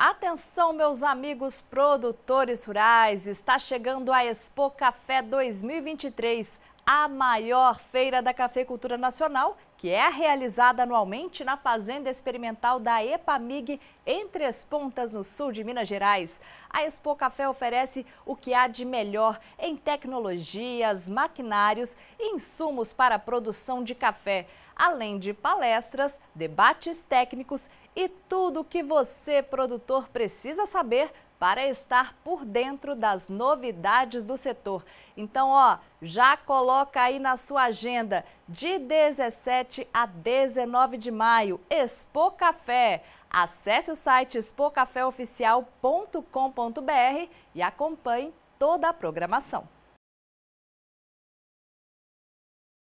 Atenção, meus amigos produtores rurais, está chegando a Expo Café 2023, a maior feira da cafeicultura nacional que é realizada anualmente na Fazenda Experimental da EPAMIG, em as Pontas, no sul de Minas Gerais. A Expo Café oferece o que há de melhor em tecnologias, maquinários e insumos para a produção de café, além de palestras, debates técnicos e tudo o que você, produtor, precisa saber para estar por dentro das novidades do setor. Então, ó, já coloca aí na sua agenda, de 17 a 19 de maio, Expo Café. Acesse o site expocaféoficial.com.br e acompanhe toda a programação.